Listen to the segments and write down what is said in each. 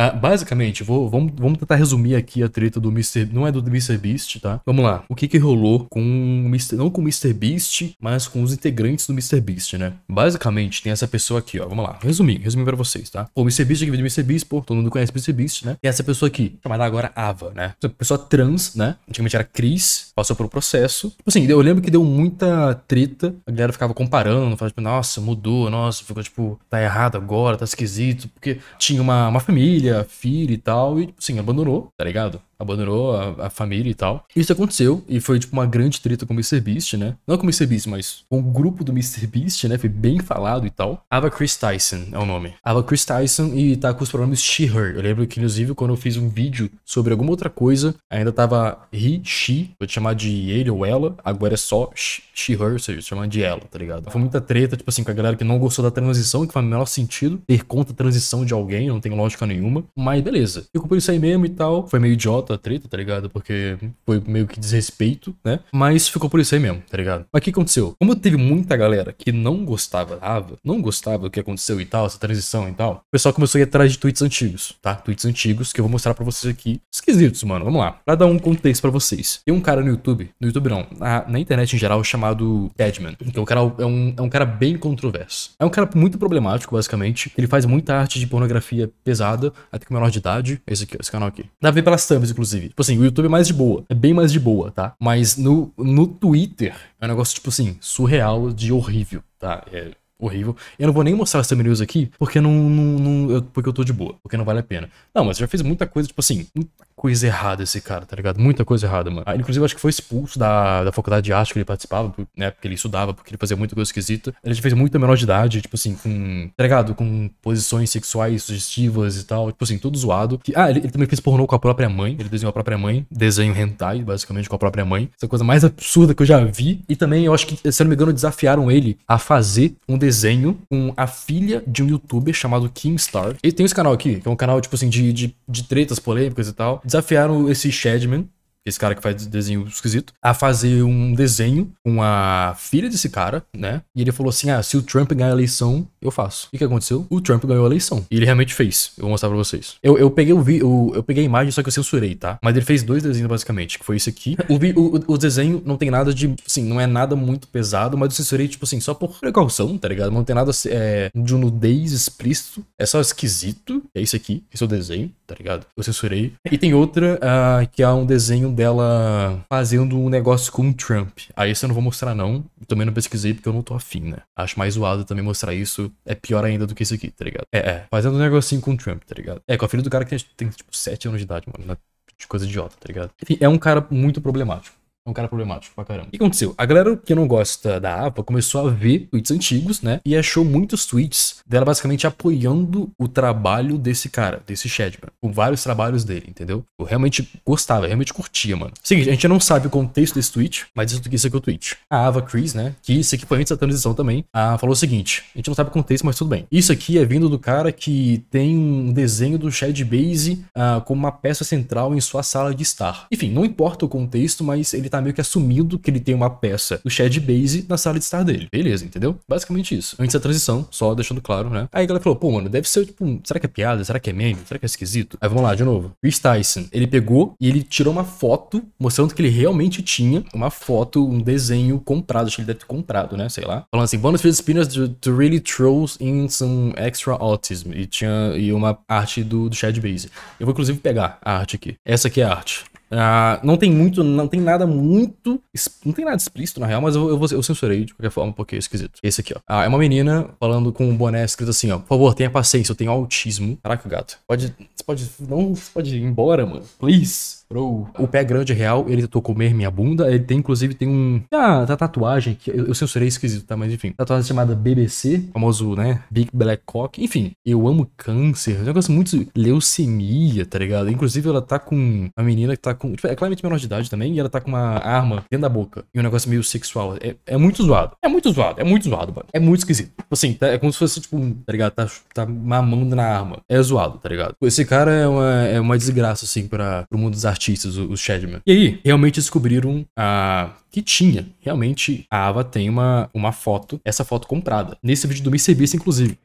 Ah, basicamente, vou, vamos, vamos tentar resumir aqui a treta do Mr. Não é do Mr. Beast, tá? Vamos lá. O que que rolou com o Mr. Não com o Mr. Beast, mas com os integrantes do Mr. Beast, né? Basicamente, tem essa pessoa aqui, ó. Vamos lá. Resumir, resumir pra vocês, tá? O Mr. Beast que vem do Mr. Beast, pô, todo mundo conhece o Mr. Beast, né? Tem essa pessoa aqui, chamada agora Ava, né? Essa pessoa trans, né? Antigamente era Cris, passou por um processo. Tipo assim, eu lembro que deu muita treta. A galera ficava comparando, falava, tipo, nossa, mudou, nossa, ficou tipo, tá errado agora, tá esquisito, porque tinha uma, uma família a filho e tal, e, tipo sim, abandonou, tá ligado? Abandonou a, a, família e tal. Isso aconteceu, e foi, tipo, uma grande treta com o Beast né? Não com o Beast mas com o grupo do Beast né? Foi bem falado e tal. Ava Chris Tyson é o nome. Ava Chris Tyson e tá com os pronomes she-her. Eu lembro que, inclusive, quando eu fiz um vídeo sobre alguma outra coisa, ainda tava he, she, vou te chamar de ele ou ela, agora é só she-her, ou seja, chamando de ela, tá ligado? Foi muita treta, tipo assim, com a galera que não gostou da transição, que faz o menor sentido ter conta a transição de alguém, não tem lógica nenhuma nenhuma, mas beleza. Ficou por isso aí mesmo e tal. Foi meio idiota a treta, tá ligado? Porque foi meio que desrespeito, né? Mas ficou por isso aí mesmo, tá ligado? Mas o que aconteceu? Como teve muita galera que não gostava, não gostava do que aconteceu e tal, essa transição e tal, o pessoal começou a ir atrás de tweets antigos, tá? Tweets antigos que eu vou mostrar para vocês aqui. Esquisitos, mano. Vamos lá. Pra dar um contexto para vocês. Tem um cara no YouTube, no YouTube não, na, na internet em geral, chamado Deadman. Então o cara é um, é um cara bem controverso. É um cara muito problemático, basicamente. Ele faz muita arte de pornografia pesada, até com que menor de idade, esse, aqui, esse canal aqui. Dá pra ver pelas thumbs, inclusive. Tipo assim, o YouTube é mais de boa, é bem mais de boa, tá? Mas no, no Twitter é um negócio, tipo assim, surreal de horrível, tá? É horrível. Eu não vou nem mostrar as thumbnails aqui, porque não, não, não eu, porque eu tô de boa, porque não vale a pena. Não, mas já fez muita coisa, tipo assim, muita coisa errada esse cara, tá ligado? Muita coisa errada, mano. Ah, inclusive, eu acho que foi expulso da, da faculdade de arte que ele participava, né? Porque ele estudava, porque ele fazia muita coisa esquisita. Ele já fez muita menor de idade, tipo assim, com, tá ligado? Com posições sexuais sugestivas e tal, tipo assim, tudo zoado. Que, ah, ele, ele, também fez pornô com a própria mãe, ele desenhou a própria mãe, desenho hentai, basicamente, com a própria mãe. Essa é coisa mais absurda que eu já vi. E também, eu acho que, se eu não me engano, desafiaram ele a fazer um desenho desenho com a filha de um youtuber chamado Kingstar. Ele tem esse canal aqui, que é um canal, tipo assim, de, de, de tretas polêmicas e tal. Desafiaram esse Shadman esse cara que faz desenho esquisito, a fazer um desenho com a filha desse cara, né? E ele falou assim: ah, se o Trump ganhar a eleição, eu faço. O que, aconteceu? O Trump ganhou a eleição. E ele realmente fez. Eu vou mostrar pra vocês. Eu, eu peguei o vi, eu, eu, peguei a imagem, só que eu censurei, tá? Mas ele fez dois desenhos, basicamente, que foi isso aqui. O, vi, o, o, desenho não tem nada de. sim não é nada muito pesado, mas eu censurei, tipo assim, só por precaução, tá ligado? Não tem nada é, de um nudez explícito. É só esquisito é esse aqui, esse é o desenho, tá ligado? Eu censurei. E tem outra uh, que é um desenho dela fazendo um negócio com o Trump. Aí ah, esse eu não vou mostrar não, também não pesquisei porque eu não tô afim, né? Acho mais zoado também mostrar isso, é pior ainda do que isso aqui, tá ligado? É, é, fazendo um negocinho com o Trump, tá ligado? É, com a filha do cara que tem, tem tipo, 7 anos de idade, mano, né? de coisa idiota, tá ligado? Enfim, é um cara muito problemático um cara problemático pra caramba. O que aconteceu? A galera que não gosta da APA começou a ver tweets antigos, né? E achou muitos tweets dela basicamente apoiando o trabalho desse cara, desse Shedman com vários trabalhos dele, entendeu? Eu realmente gostava, eu realmente curtia, mano. Seguinte, a gente não sabe o contexto desse tweet, mas isso, isso aqui é o tweet. A Ava Chris, né? Que isso aqui foi antes da transição também. Ah, falou o seguinte: a gente não sabe o contexto, mas tudo bem. Isso aqui é vindo do cara que tem um desenho do Chad Base ah, como uma peça central em sua sala de estar. Enfim, não importa o contexto, mas ele tá meio que assumindo que ele tem uma peça do Chad Base na sala de estar dele. Beleza, entendeu? Basicamente isso. Antes da transição, só deixando claro, né? Aí a galera falou: pô, mano, deve ser tipo, será que é piada? Será que é meme? Será que é esquisito? esquisito. Aí vamos lá, de novo. Chris Tyson, ele pegou e ele tirou uma foto mostrando que ele realmente tinha uma foto, um desenho comprado. Acho que ele deve ter comprado, né? Sei lá. Falando assim, Bonus Fields Spinners to, to, really throw in some extra autism. E tinha e uma arte do, do Chad Base. Eu vou inclusive pegar a arte aqui. Essa aqui é a arte. Uh, não tem muito, não tem nada muito. Não tem nada explícito, na real, mas eu, eu, eu censurei de qualquer forma, porque é esquisito. Esse aqui, ó. Ah, é uma menina falando com um boné escrito assim, ó. Por favor, tenha paciência, eu tenho autismo. Caraca, gato. Pode. Você pode. Não, você pode ir embora, mano. Please. Bro. O pé grande real, ele tentou comer minha bunda. Ele tem, inclusive, tem um. Ah, tá tatuagem, que eu, eu censurei esquisito, tá? Mas enfim. Tatuagem chamada BBC, famoso, né? Big Black Cock. Enfim, eu amo câncer. eu um negócio muito leucemia, tá ligado? Inclusive, ela tá com uma menina que tá com. Tipo, é claramente menor de idade também, e ela tá com uma arma dentro da boca. E um negócio meio sexual. É, é muito zoado. É muito zoado, é muito zoado, mano. É muito esquisito. Tipo assim, tá, é como se fosse, tipo, tá ligado? Tá, tá mamando na arma. É zoado, tá ligado? Tipo, esse cara é uma, é uma desgraça, assim, pra, pro mundo dos artistas, os Shedman E aí, realmente descobriram a ah, que tinha. Realmente, a Ava tem uma, uma foto, essa foto comprada. Nesse vídeo do MrBeast, inclusive.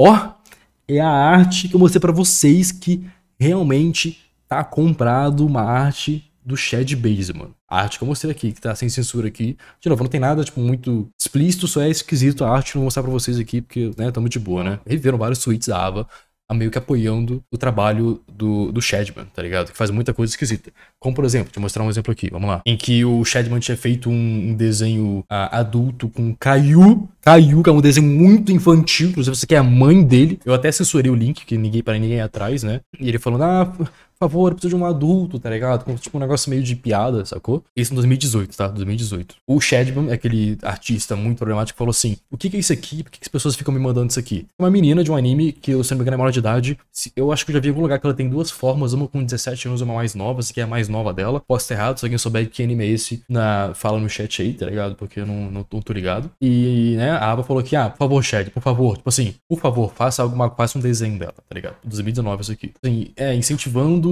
Ó, oh, é a arte que eu mostrei para vocês que realmente tá comprado uma arte do Chad Base, mano. A arte que eu mostrei aqui, que tá sem censura aqui. De novo, não tem nada, tipo, muito explícito, só é esquisito a arte não eu vou mostrar pra vocês aqui, porque, né, tá muito de boa, né? Reviveram vários suítes da Ava, a meio que apoiando o trabalho do, do Shadman, tá ligado? Que faz muita coisa esquisita. Como, por exemplo, te mostrar um exemplo aqui, vamos lá. Em que o Shadman tinha feito um, um desenho ah, adulto com Caiu. Caiu, que é um desenho muito infantil, inclusive você que é a mãe dele. Eu até censurei o link, que ninguém para ninguém atrás, né? E ele falando, ah, por favor, preciso de um adulto, tá ligado? tipo um negócio meio de piada, sacou? Isso em 2018, tá? 2018. O Shedman, aquele artista muito problemático, falou assim: o que, que é isso aqui? Por que, que, as pessoas ficam me mandando isso aqui? Uma menina de um anime que, eu, se não me engano, é maior de idade. Eu acho que eu já vi em algum lugar que ela tem duas formas, uma com 17 anos, uma mais nova, se que é a mais nova dela. Posso ter errado, se alguém souber que anime é esse, na, fala no chat aí, tá ligado? Porque eu não, não, não tô ligado. E, né, a Ava falou que, ah, por favor, shed por favor, tipo assim, por favor, faça alguma, faça um desenho dela, tá ligado? 2019 isso aqui. Assim, é, incentivando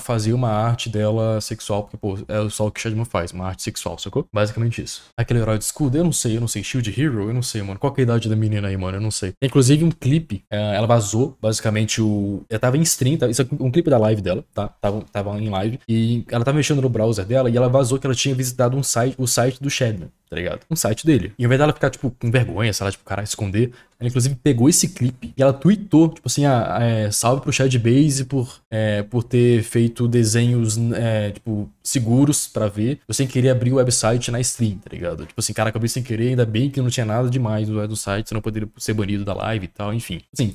fazer uma arte dela sexual, porque, pô, é só o que Shadman faz, uma arte sexual, sacou? Basicamente isso. Aquele herói de escudo, eu não sei, eu não sei. Shield Hero, eu não sei, mano. Qual é a idade da menina aí, mano? Eu não sei. inclusive, um clipe, é, ela vazou, basicamente, o. Ela tava em stream, tá? isso é um clipe da live dela, tá? Tava, tava em live. E ela tava mexendo no browser dela e ela vazou que ela tinha visitado um site, o site do Shadman tá ligado? Um site dele. E ao invés dela ficar, tipo, com vergonha, sei lá, tipo, cara, esconder, ela inclusive pegou esse clipe e ela tweetou, tipo assim, a, ah, a, é, salve pro Chad Base por, é, por ter feito desenhos, é, tipo, seguros para ver. Eu sem querer abrir o website na stream, tá ligado? Tipo assim, cara, acabei sem querer, ainda bem que não tinha nada demais do, do site, senão poderia ser banido da live e tal, enfim. Assim,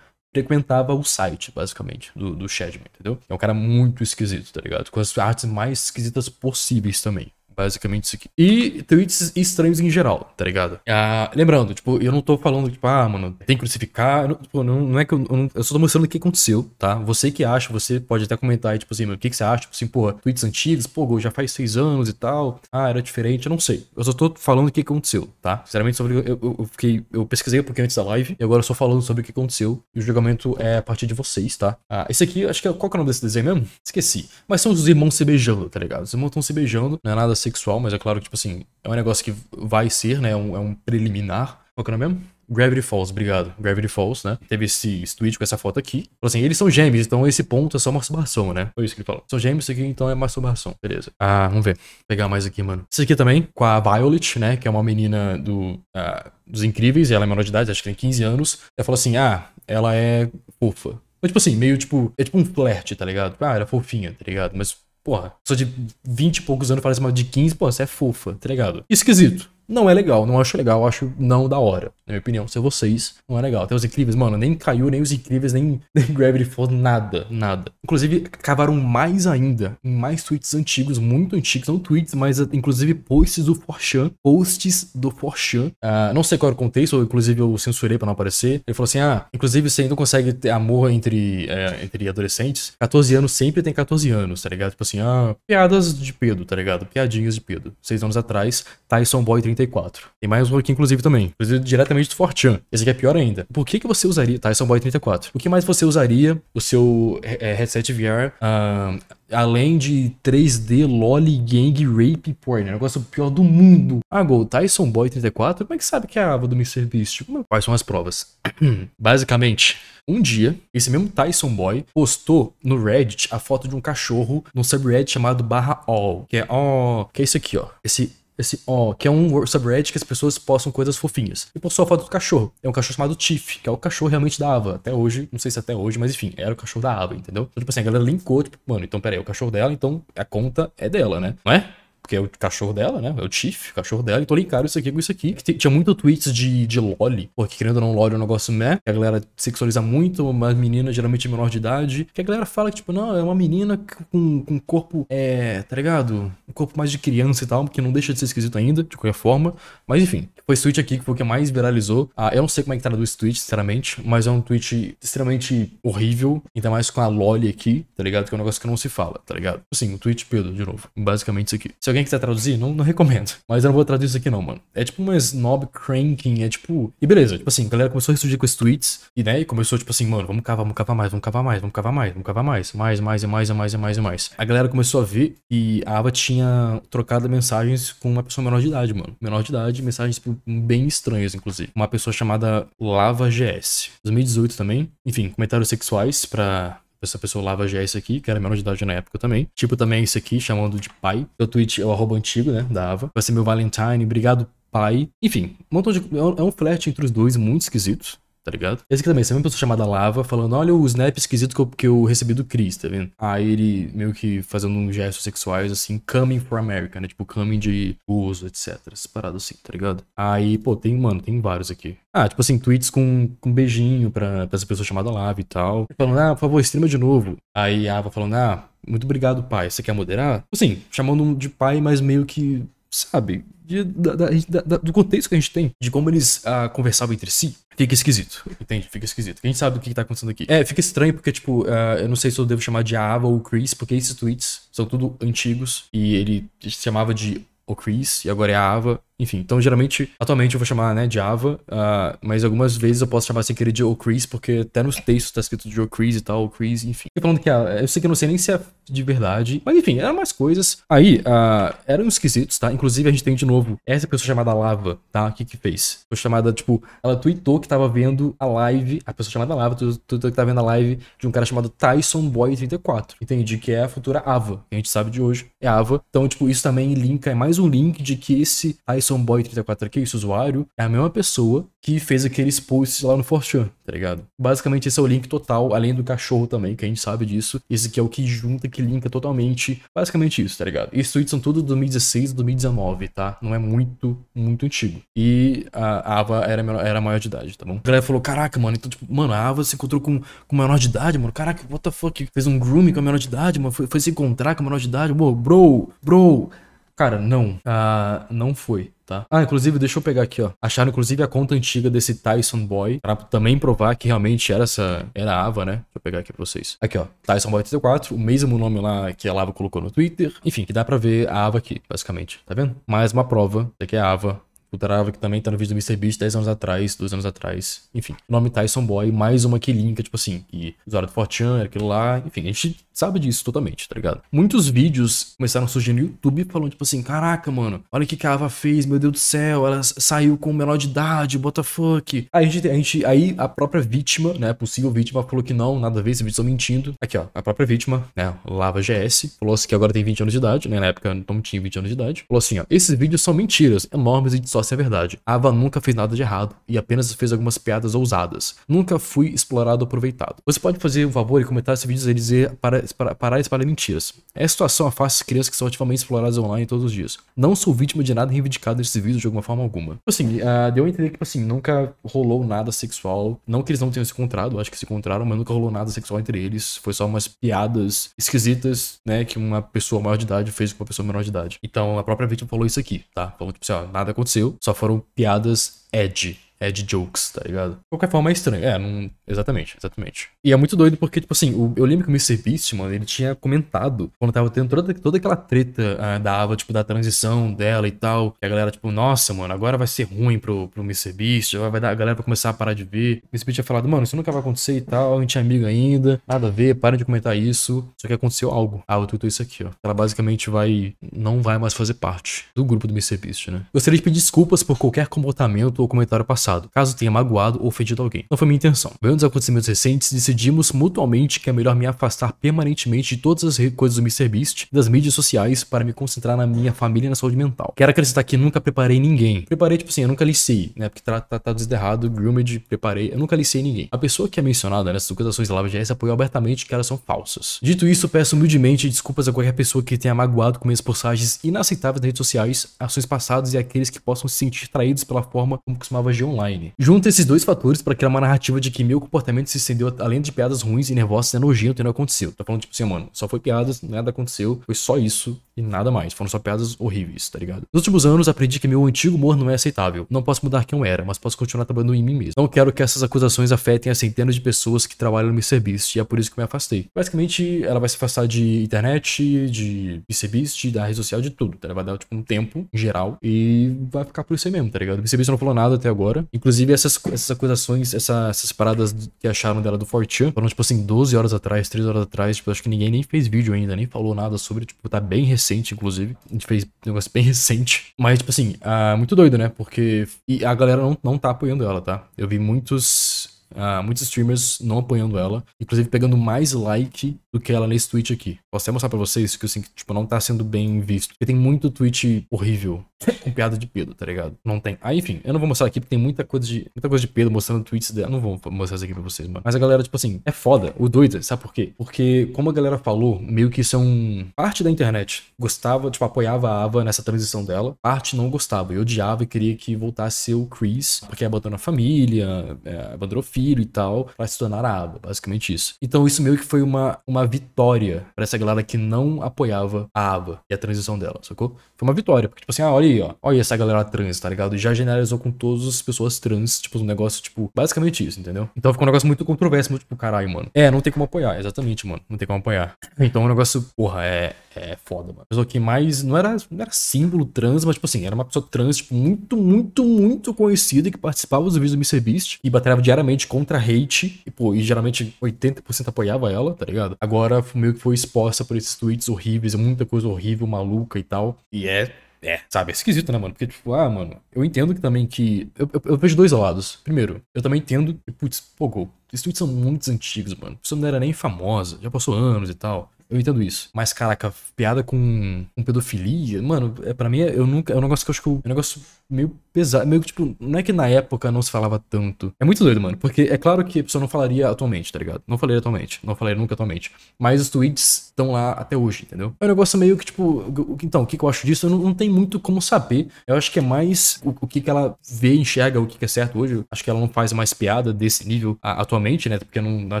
frequentava o site, basicamente, do, do Shadman, entendeu? É um cara muito esquisito, tá ligado? Com as artes mais esquisitas possíveis também. Basicamente isso aqui. E tweets estranhos em geral, tá ligado? Ah, lembrando, tipo, eu não tô falando, tipo, ah, mano, tem que crucificar. Não, tipo, não, não é que eu. Eu, eu só tô mostrando o que aconteceu, tá? Você que acha, você pode até comentar aí, tipo assim, mano, o que, que você acha? Tipo assim, pô, tweets antigos, pô, já faz seis anos e tal. Ah, era diferente, eu não sei. Eu só tô falando o que aconteceu, tá? Sinceramente, sobre. Eu, eu, eu fiquei. Eu pesquisei um pouquinho antes da live, e agora eu só falando sobre o que aconteceu. E o julgamento é a partir de vocês, tá? Ah, esse aqui, acho que é. Qual que é o nome desse desenho mesmo? Esqueci. Mas são os irmãos se beijando, tá ligado? Os irmãos estão se beijando, não é nada sexual, mas é claro que, tipo assim, é um negócio que vai ser, né? É um, é um preliminar. Qual que é o nome mesmo? Gravity Falls, obrigado. Gravity Falls, né? Teve esse, tweet com essa foto aqui. Falou assim: eles são gêmeos, então esse ponto é só masturbação, né? Foi isso que ele falou. São gêmeos, isso aqui então é masturbação. Beleza. Ah, vamos ver. Vou pegar mais aqui, mano. Esse aqui também, com a Violet, né? Que é uma menina do, ah, dos incríveis, ela é menor de idade, acho que tem 15 anos. Ela falou assim: ah, ela é fofa. Mas, tipo assim, meio tipo. É tipo um flerte, tá ligado? Ah, é fofinha, tá ligado? Mas Porra, sou de 20 e poucos anos parece uma assim, de 15, pô, você é fofa, tá ligado? Esquisito não é legal, não acho legal, acho não da hora. Na minha opinião, se vocês, não é legal. Tem os incríveis, mano, nem caiu, nem os incríveis, nem, nem Gravity Falls, nada, nada. Inclusive, cavaram mais ainda, em mais tweets antigos, muito antigos, não tweets, mas uh, inclusive posts do Forchan, posts do Forchan. Ah, não sei qual era o contexto, ou, inclusive eu censurei para não aparecer. Ele falou assim: ah, inclusive você ainda consegue ter amor entre, é, entre adolescentes. 14 anos sempre tem 14 anos, tá ligado? Tipo assim, ah, piadas de Pedro, tá ligado? Piadinhas de Pedro. Seis anos atrás, Tyson Boy 30 34. Tem mais um aqui, inclusive, também. Inclusive, diretamente do Fortran. Esse aqui é pior ainda. Por que, que você usaria... Tá, esse é um Boy 34. O que mais você usaria o seu é, é headset VR... Uh, ah, além de 3D, lolly, gang, rape, porn. É o negócio pior do mundo. Ah, Gol, Tyson Boy 34? Como é que sabe que é a aba do Mr. Beast? Hum, quais são as provas? Basicamente, um dia, esse mesmo Tyson Boy postou no Reddit a foto de um cachorro num subreddit chamado barra all, que é, ó, oh, que é isso aqui, ó. Esse esse ó, que é um subreddit que as pessoas postam coisas fofinhas. E postou a foto do cachorro. É um cachorro chamado Tiff, que é o cachorro realmente da Ava. Até hoje, não sei se até hoje, mas enfim, era o cachorro da Ava, entendeu? Então, tipo assim, a galera linkou, tipo, mano, então peraí, é o cachorro dela, então a conta é dela, né? Não é? que é o cachorro dela, né? É o Chief, o cachorro dela. Então linkaram isso aqui com isso aqui. Que tinha muito tweets de, de Loli. Porque querendo ou não, Loli é um negócio meh. Que a galera sexualiza muito uma menina, geralmente menor de idade. Que a galera fala que, tipo, não, é uma menina com, com corpo, é, tá ligado? Um corpo mais de criança e tal, que não deixa de ser esquisito ainda, de qualquer forma. Mas enfim, foi esse tweet aqui que foi o que mais viralizou. Ah, eu não sei como é que traduz tá esse tweet, sinceramente. Mas é um tweet extremamente horrível. Ainda mais com a Loli aqui, tá ligado? Que é um negócio que não se fala, tá ligado? Assim, o um tweet, Pedro, de novo. Basicamente isso aqui. Se alguém quiser traduzir, não, não recomendo. Mas eu não vou traduzir isso aqui não, mano. É tipo uma snob cranking, é tipo... E beleza, tipo assim, a galera começou a ressurgir com esses tweets, e né, e começou tipo assim, mano, vamos cavar, vamos cavar mais, vamos cavar mais, vamos cavar mais, vamos cavar mais, mais, mais, e mais, e mais, e mais, e mais. A galera começou a ver que a Ava tinha trocado mensagens com uma pessoa menor de idade, mano. Menor de idade, mensagens tipo, bem estranhas, inclusive. Uma pessoa chamada Lava GS. 2018 também. Enfim, comentários sexuais pra essa pessoa lava já esse aqui, que era menor de idade na época também. Tipo também esse é aqui, chamando de pai. Meu tweet é o arroba antigo, né, da Ava. Vai ser meu Valentine, obrigado pai. Enfim, um de... É, é um flerte entre os dois muito esquisito tá ligado? Esse aqui também, essa mesma pessoa chamada Lava, falando, olha o snap esquisito que eu, que eu recebi do Chris, tá vendo? Aí ele meio que fazendo um gestos sexuais, assim, coming for America, né? Tipo, coming de uso, etc. Essa parada assim, tá ligado? Aí, pô, tem, mano, tem vários aqui. Ah, tipo assim, tweets com, com beijinho pra, pra essa pessoa chamada Lava e tal. Falando, ah, por favor, streama de novo. Aí a Ava falando, ah, muito obrigado, pai. Você quer moderar? Tipo assim, chamando de pai, mas meio que sabe, de, da, da, do contexto que a gente tem, de como eles ah, conversavam entre si, fica esquisito. Entende? Fica esquisito. Quem sabe do que, que tá acontecendo aqui. É, fica estranho porque, tipo, uh, eu não sei se eu devo chamar de Ava ou Chris, porque esses tweets são tudo antigos e ele se chamava de o Chris e agora é a Ava. Enfim, então geralmente, atualmente eu vou chamar, né, de Ava, uh, mas algumas vezes eu posso chamar sem querer de Ocris, porque até nos textos tá escrito de Ocris e tal, Ocris, enfim. Eu falando que ah, eu sei que eu não sei nem se é de verdade, mas enfim, eram umas coisas. Aí, uh, eram esquisitos, tá? Inclusive a gente tem de novo essa pessoa chamada Lava, tá? O que que fez? Foi chamada, tipo, ela tweetou que tava vendo a live, a pessoa chamada Lava, tweetou que tava vendo a live de um cara chamado Tyson Boy 34. Entendi que é a futura Ava, que a gente sabe de hoje, é Ava. Então, tipo, isso também linka, é mais um link de que esse Tyson Sonboy34 que esse usuário, é a mesma pessoa que fez aqueles posts lá no Fortran, tá ligado? Basicamente esse é o link total, além do cachorro também, que a gente sabe disso. Esse aqui é o que junta, que linka totalmente. Basicamente isso, tá ligado? E esses tweets são todos de 2016 e 2019, tá? Não é muito, muito antigo. E a Ava era, menor, era maior de idade, tá bom? A galera falou, caraca, mano, então, tipo, mano, a Ava se encontrou com, com menor de idade, mano. Caraca, what the fuck? Fez um grooming com a menor de idade, mano. Foi, foi se encontrar com a menor de idade. Bro, bro, bro. Cara, não. Ah, não foi, tá? Ah, inclusive, deixa eu pegar aqui, ó. Acharam, inclusive, a conta antiga desse Tyson Boy, pra também provar que realmente era essa... Era a Ava, né? Deixa eu pegar aqui pra vocês. Aqui, ó. Tyson Boy 34, o mesmo nome lá que a Ava colocou no Twitter. Enfim, que dá pra ver a Ava aqui, basicamente. Tá vendo? Mais uma prova de que é a Ava o Trava, que também tá no vídeo do MrBeast 10 anos atrás, 2 anos atrás. Enfim, o nome Tyson Boy, mais uma que linka, tipo assim, que usuário do Fortran, aquilo lá. Enfim, a gente sabe disso totalmente, tá ligado? Muitos vídeos começaram a surgir no YouTube falando, tipo assim, caraca, mano, olha o que, a Ava fez, meu Deus do céu, ela saiu com menor de idade, what the fuck. Aí a gente, a gente, aí a própria vítima, né, possível vítima, falou que não, nada a ver, esses vídeos estão mentindo. Aqui, ó, a própria vítima, né, Lava GS, falou assim que agora tem 20 anos de idade, né, na época não tinha 20 anos de idade. Falou assim, ó, esses vídeos são mentiras, enormes e só se é a verdade, Ava nunca fez nada de errado e apenas fez algumas piadas ousadas. Nunca fui explorado ou aproveitado. Você pode fazer um favor e comentar esse vídeo e dizer para, parar de espalhar mentiras. Essa situação afasta as crianças que são ativamente exploradas online todos os dias. Não sou vítima de nada reivindicado nesses vídeos de alguma forma alguma. Tipo assim, uh, deu a entender que, tipo assim, nunca rolou nada sexual. Não que eles não tenham se encontrado, acho que se encontraram, mas nunca rolou nada sexual entre eles. Foi só umas piadas esquisitas, né, que uma pessoa maior de idade fez com uma pessoa menor de idade. Então, a própria vítima falou isso aqui, tá? Falou, tipo assim, ó, nada aconteceu, só foram piadas edgy é, de jokes, tá ligado? De qualquer forma é estranho. É, não... exatamente, exatamente. E é muito doido porque, tipo assim, o... eu lembro que o Mr. Beast, mano, ele tinha comentado quando tava tendo toda, toda aquela treta ah, da Ava, tipo, da transição dela e tal. Que a galera, tipo, nossa, mano, agora vai ser ruim pro, pro Mr. Beast, vai dar, a galera vai começar a parar de ver. O Mr. Beast tinha falado, mano, isso nunca vai acontecer e tal, a gente é amigo ainda, nada a ver, para de comentar isso. Só que aconteceu algo. Ah, Ava tweetou isso aqui, ó. Ela basicamente vai. não vai mais fazer parte do grupo do Mr. Beast, né? Gostaria de pedir desculpas por qualquer comportamento ou comentário passado passado, caso tenha magoado ou ofendido alguém. Não foi minha intenção. Vendo os acontecimentos recentes, decidimos mutuamente que é melhor me afastar permanentemente de todas as coisas do MrBeast e das mídias sociais para me concentrar na minha família e na saúde mental. Quero acrescentar que nunca preparei ninguém. Preparei, tipo assim, eu nunca licei, né? Porque tá, tá, tá errado, groomed, preparei, eu nunca licei ninguém. A pessoa que é mencionada nessas acusações da Lava GS apoiou abertamente que elas são falsas. Dito isso, peço humildemente desculpas a qualquer pessoa que tenha magoado com minhas postagens inaceitáveis nas redes sociais, ações passadas e aqueles que possam se sentir traídos pela forma como costumava agir online online. Junta esses dois fatores para criar uma narrativa de que meu comportamento se estendeu além de piadas ruins e nervosas, e nojento e não aconteceu. Tá falando tipo assim, mano, só foi piadas, nada aconteceu, foi só isso e nada mais. Foram só piadas horríveis, tá ligado? Nos últimos anos, aprendi que meu antigo humor não é aceitável. Não posso mudar quem eu era, mas posso continuar trabalhando em mim mesmo. Não quero que essas acusações afetem as centenas de pessoas que trabalham no MrBeast, e é por isso que me afastei. Basicamente, ela vai se afastar de internet, de MrBeast, da rede social, de tudo, tá? Ela vai dar, tipo, um tempo, em geral, e vai ficar por isso aí mesmo, tá ligado? O MrBeast não falou nada até agora. Inclusive, essas, essas acusações, essa, essas paradas que acharam dela do Fortune, foram, tipo assim, 12 horas atrás, 3 horas atrás, tipo, acho que ninguém nem fez vídeo ainda, nem falou nada sobre, tipo, tá bem recente recente, inclusive. A gente fez um negócio bem recente. Mas, tipo assim, uh, muito doido, né? Porque. E a galera não, não tá apoiando ela, tá? Eu vi muitos. Uh, muitos streamers não apoiando ela, inclusive pegando mais like do que ela nesse tweet aqui. Posso até mostrar pra vocês que, assim, tipo, não tá sendo bem visto. Porque tem muito tweet horrível com piada de Pedro, tá ligado? Não tem. Aí, enfim, eu não vou mostrar aqui porque tem muita coisa de muita coisa de Pedro mostrando tweets dela. Não vou mostrar isso aqui pra vocês, mano. Mas a galera, tipo assim, é foda, o doida, sabe por quê? Porque, como a galera falou, meio que isso é um. Parte da internet gostava, tipo, apoiava a Ava nessa transição dela, parte não gostava. Eu odiava e queria que voltasse a ser o Chris, porque abandonou a família, é, abandonou o filho e tal, pra se tornar a Ava, basicamente isso. Então, isso meio que foi uma, uma vitória pra essa galera que não apoiava a Ava e a transição dela, sacou? Foi uma vitória, porque, tipo assim, ah, olha olha aí, ó. Olha essa galera trans, tá ligado? Já generalizou com todas as pessoas trans, tipo, um negócio, tipo, basicamente isso, entendeu? Então ficou um negócio muito controverso, muito, tipo, caralho, mano. É, não tem como apoiar, exatamente, mano. Não tem como apoiar. Então o é um negócio, porra, é, é foda, mano. Pessoa que mais. Não era, não era símbolo trans, mas, tipo assim, era uma pessoa trans, tipo, muito, muito, muito conhecida que participava dos vídeos do MrBeast e batalhava diariamente contra hate. E, pô, e geralmente 80% apoiava ela, tá ligado? Agora meio que foi exposta por esses tweets horríveis, muita coisa horrível, maluca e tal. E é é, sabe, é esquisito, né, mano? Porque, tipo, ah, mano, eu entendo que também que. Eu, eu, eu vejo dois lados. Primeiro, eu também entendo que, putz, pô, esses tweets são muito antigos, mano. A pessoa não era nem famosa, já passou anos e tal eu entendo isso. Mas, caraca, piada com, com pedofilia, mano, é, pra mim eu nunca. É um negócio que eu acho que eu, é um negócio meio pesado. Meio que, tipo, não é que na época não se falava tanto. É muito doido, mano. Porque é claro que a pessoa não falaria atualmente, tá ligado? Não falaria atualmente. Não falaria nunca atualmente. Mas os tweets estão lá até hoje, entendeu? É um negócio meio que, tipo. Então, o que, que eu acho disso? Eu não, não tenho muito como saber. Eu acho que é mais o, o que, que ela vê, enxerga, o que, que é certo hoje. Acho que ela não faz mais piada desse nível a, atualmente, né? Porque não, não,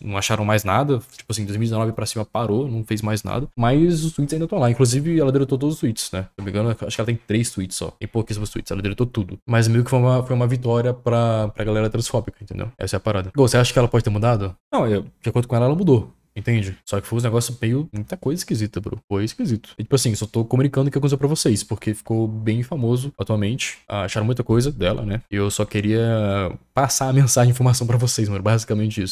não acharam mais nada. Tipo assim, 2019 pra cima cima parou, não fez mais nada. Mas os tweets ainda estão lá. Inclusive, ela deletou todos os tweets, né? Se não me engano, acho que ela tem três tweets só. Tem pouquíssimos tweets. Ela deletou tudo. Mas meio que foi uma, foi uma vitória pra, pra galera transfóbica, entendeu? Essa é a parada. Gol, você acha que ela pode ter mudado? Não, eu, de acordo com ela, ela mudou. Entende? Só que foi um negócio meio. muita coisa esquisita, bro. Foi esquisito. E, tipo assim, só tô comunicando o que aconteceu pra vocês, porque ficou bem famoso atualmente. Ah, acharam muita coisa dela, né? E eu só queria passar a mensagem, a informação pra vocês, mano. Basicamente isso.